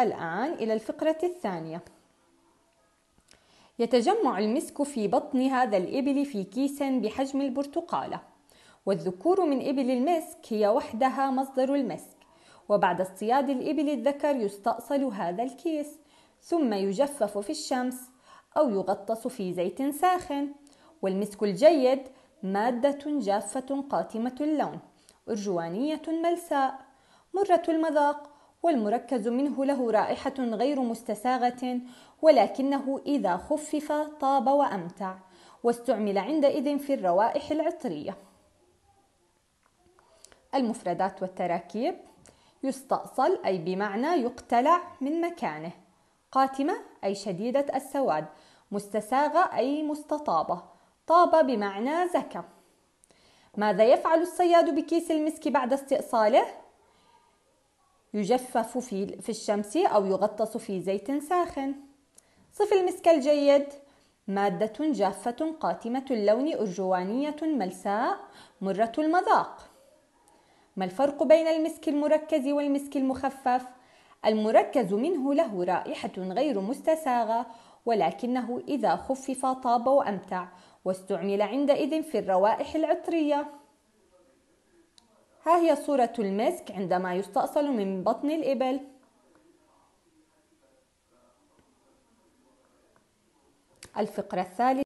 الآن إلى الفقرة الثانية يتجمع المسك في بطن هذا الإبل في كيس بحجم البرتقالة والذكور من إبل المسك هي وحدها مصدر المسك وبعد اصطياد الإبل الذكر يستأصل هذا الكيس ثم يجفف في الشمس أو يغطس في زيت ساخن والمسك الجيد مادة جافة قاتمة اللون أرجوانية ملساء مرة المذاق والمركز منه له رائحة غير مستساغة ولكنه إذا خفف طاب وأمتع واستعمل عندئذ في الروائح العطرية المفردات والتراكيب يستأصل أي بمعنى يقتلع من مكانه قاتمة أي شديدة السواد مستساغة أي مستطابة طاب بمعنى زكى ماذا يفعل الصياد بكيس المسك بعد استئصاله؟ يجفف في في الشمس أو يغطس في زيت ساخن صف المسك الجيد مادة جافة قاتمة اللون أرجوانية ملساء مرة المذاق ما الفرق بين المسك المركز والمسك المخفف؟ المركز منه له رائحة غير مستساغة ولكنه إذا خفف طاب وأمتع واستعمل عندئذ في الروائح العطرية ها هي صورة المسك عندما يستأصل من بطن الإبل الفقرة الثالثة